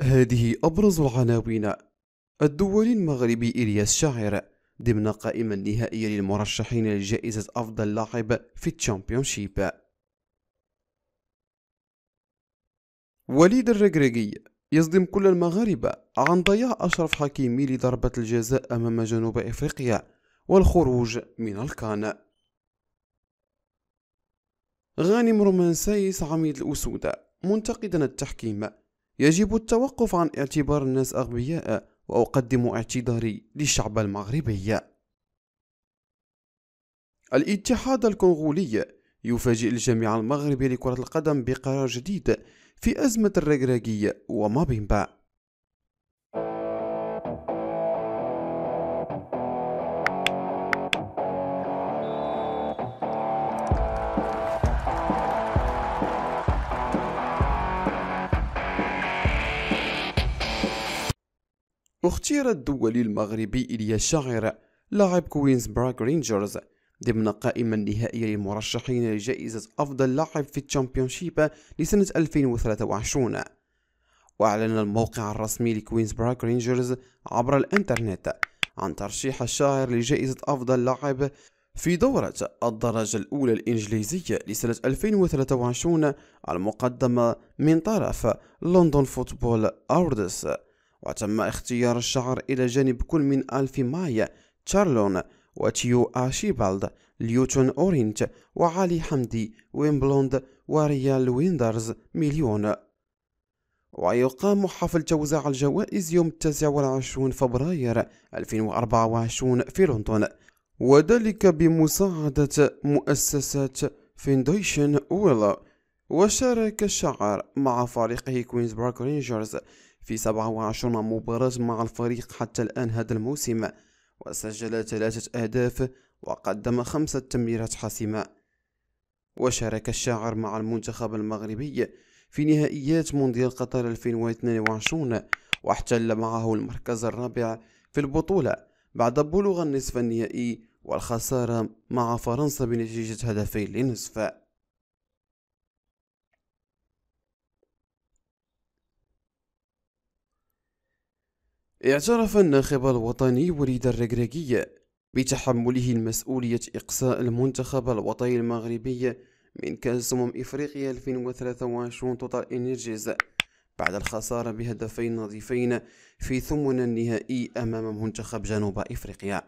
هذه أبرز العناوين الدولي المغربي إلياس شاعر ضمن قائمة النهائية للمرشحين لجائزة أفضل لاعب في الشامبيونشيب وليد الركراكي يصدم كل المغاربة عن ضياع أشرف حكيمي لضربة الجزاء أمام جنوب إفريقيا والخروج من الكان غانم رومانسيس عميد الأسود منتقدا التحكيم يجب التوقف عن اعتبار الناس أغبياء وأقدم اعتذاري للشعب المغربي الاتحاد الكونغولي يفاجئ الجامعة المغربي لكرة القدم بقرار جديد في أزمة الركراكية ومابيمبا اختير الدولي المغربي إليا الشاعر لاعب كوينز براك رينجرز ضمن قائمة النهائية للمرشحين لجائزة أفضل لاعب في الشامبيونشيب لسنة 2023 وأعلن الموقع الرسمي لكوينز براك رينجرز عبر الإنترنت عن ترشيح الشاعر لجائزة أفضل لاعب في دورة الدرجة الأولى الإنجليزية لسنة 2023 المقدمة من طرف لندن فوتبول أوردس وتم اختيار الشعر إلى جانب كل من ألفي مايا تشارلون وتيو آشيبالد ليوتون أورينت وعلي حمدي ويمبلوند وريال ويندرز مليون ويقام حفل توزيع الجوائز يوم 29 فبراير 2024 في لندن وذلك بمساعدة مؤسسة فينديشن ويلا وشارك الشعر مع فريقه كوينز بارك رينجرز في 27 مباراة مع الفريق حتى الآن هذا الموسم وسجل ثلاثة أهداف وقدم خمسة تمريرات حاسمة وشارك الشاعر مع المنتخب المغربي في نهائيات مونديال قطر 2022 واحتل معه المركز الرابع في البطولة بعد بلوغ النصف النهائي والخسارة مع فرنسا بنتيجة هدفين لنصف اعترف الناخب الوطني وليد الركراكي بتحمله المسؤولية إقصاء المنتخب الوطني المغربي من كأس أمم إفريقيا 2023 توتال إنرجيز بعد الخسارة بهدفين نظيفين في ثمن النهائي أمام منتخب جنوب إفريقيا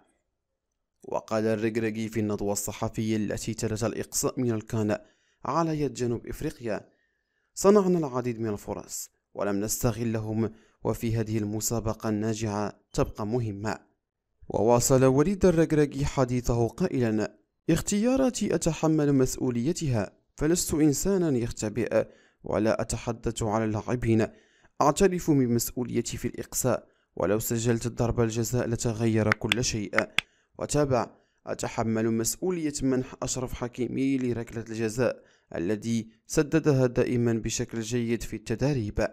وقال الركراكي في النضوة الصحفية التي تلت الإقصاء من الكان على يد جنوب إفريقيا صنعنا العديد من الفرص ولم نستغلهم وفي هذه المسابقة الناجعة تبقى مهمة وواصل وليد الرجرجي حديثه قائلا اختياراتي أتحمل مسؤوليتها فلست إنسانا يختبئ ولا أتحدث على اللاعبين أعترف بمسؤوليتي في الإقصاء ولو سجلت ضرب الجزاء لتغير كل شيء وتابع أتحمل مسؤولية منح أشرف حكيمي لركلة الجزاء الذي سددها دائما بشكل جيد في التدريب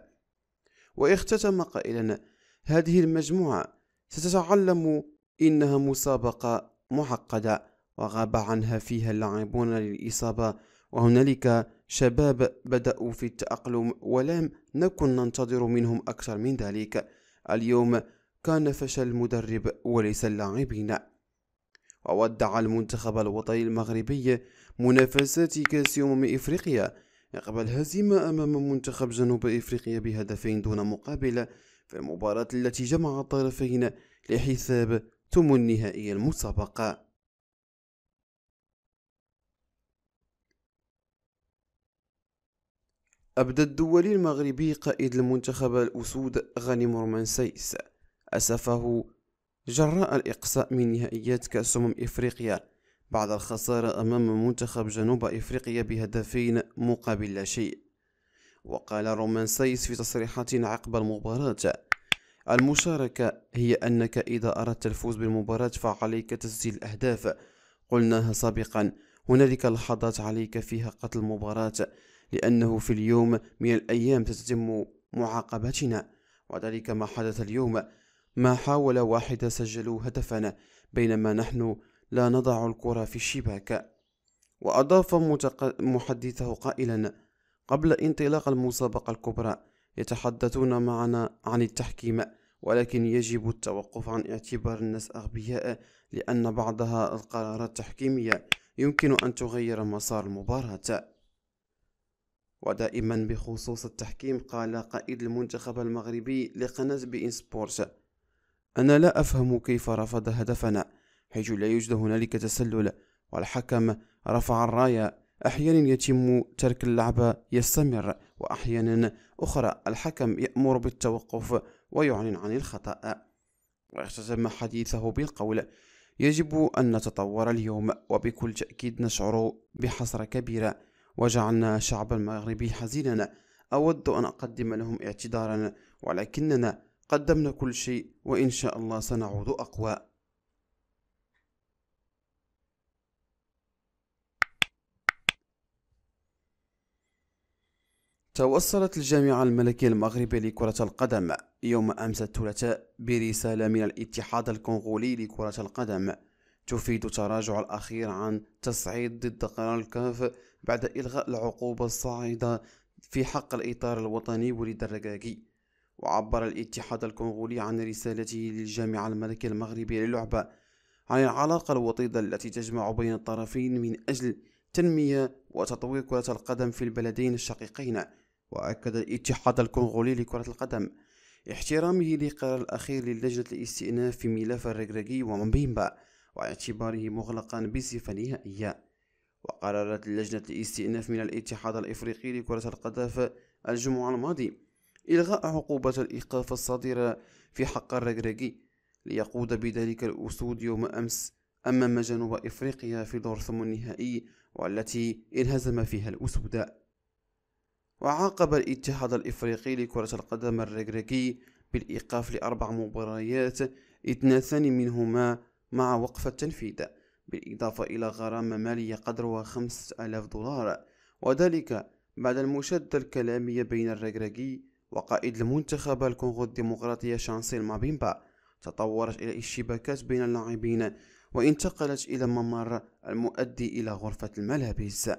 واختتم قائلا هذه المجموعة ستتعلم إنها مسابقة معقدة وغاب عنها فيها اللاعبون للإصابة وهنالك شباب بدأوا في التأقلم ولم نكن ننتظر منهم أكثر من ذلك اليوم كان فشل المدرب وليس اللاعبين وودع المنتخب الوطني المغربي منافسات كأس أمم إفريقيا يقبل هزيمة أمام منتخب جنوب إفريقيا بهدفين دون مقابل في المباراة التي جمع الطرفين لحساب ثم النهائي المسابقة أبدى الدولي المغربي قائد المنتخب الأسود غاني مرمنسيس أسفه جراء الإقصاء من نهائيات كأس أمم إفريقيا بعد الخسارة أمام منتخب جنوب إفريقيا بهدفين مقابل لا شيء وقال رومان سايس في تصريحات عقب المباراة المشاركة هي أنك إذا أردت الفوز بالمباراة فعليك تسجيل الأهداف قلناها سابقا هنالك لحظات عليك فيها قتل المباراة لأنه في اليوم من الأيام تتم معاقبتنا وذلك ما حدث اليوم ما حاول واحد سجلوا هدفنا بينما نحن لا نضع الكرة في الشباك وأضاف محدثه قائلا قبل انطلاق المسابقة الكبرى يتحدثون معنا عن التحكيم ولكن يجب التوقف عن اعتبار الناس أغبياء لأن بعضها القرارات التحكيمية يمكن أن تغير مسار المباراة ودائما بخصوص التحكيم قال قائد المنتخب المغربي لقناة بإن سبورت أنا لا أفهم كيف رفض هدفنا حيث لا يوجد هنالك تسلل والحكم رفع الراية أحيانا يتم ترك اللعبة يستمر وأحيانا أخرى الحكم يأمر بالتوقف ويعلن عن الخطأ واختتم حديثه بالقول يجب أن نتطور اليوم وبكل تأكيد نشعر بحسرة كبيرة وجعلنا شعب المغربي حزينا أود أن أقدم لهم اعتذارا ولكننا قدمنا كل شيء وإن شاء الله سنعود أقوى توصلت الجامعة الملكية المغربية لكرة القدم يوم أمس الثلاثاء برسالة من الاتحاد الكونغولي لكرة القدم تفيد التراجع الأخير عن تصعيد ضد قرار الكاف بعد إلغاء العقوبة الصاعدة في حق الإطار الوطني وليد الركاكي وعبر الاتحاد الكونغولي عن رسالته للجامعة الملكية المغربية للعبة عن العلاقة الوطيدة التي تجمع بين الطرفين من أجل تنمية وتطوير كرة القدم في البلدين الشقيقين وأكد الاتحاد الكونغولي لكرة القدم احترامه للقرار الأخير للجنة الاستئناف في ملف الركراكي ومبيمبا واعتباره مغلقا بصفة نهائية وقررت لجنة الاستئناف من الاتحاد الإفريقي لكرة القدم الجمعة الماضي إلغاء عقوبة الإيقاف الصادرة في حق الركراكي ليقود بذلك الأسود يوم أمس أمام جنوب إفريقيا في دور ثمن النهائي والتي انهزم فيها الأسود وعاقب الاتحاد الإفريقي لكرة القدم الرجرجي بالإيقاف لأربع مباريات اثنتان منهما مع وقف التنفيذ بالإضافة إلى غرامة مالية قدرها خمسة آلاف دولار وذلك بعد المشادة الكلامية بين الرجرجي وقائد المنتخب الكونغو الديمقراطية شانسيل مابيمبا تطورت إلى اشتباكات بين اللاعبين وانتقلت إلى ممر المؤدي إلى غرفة الملابس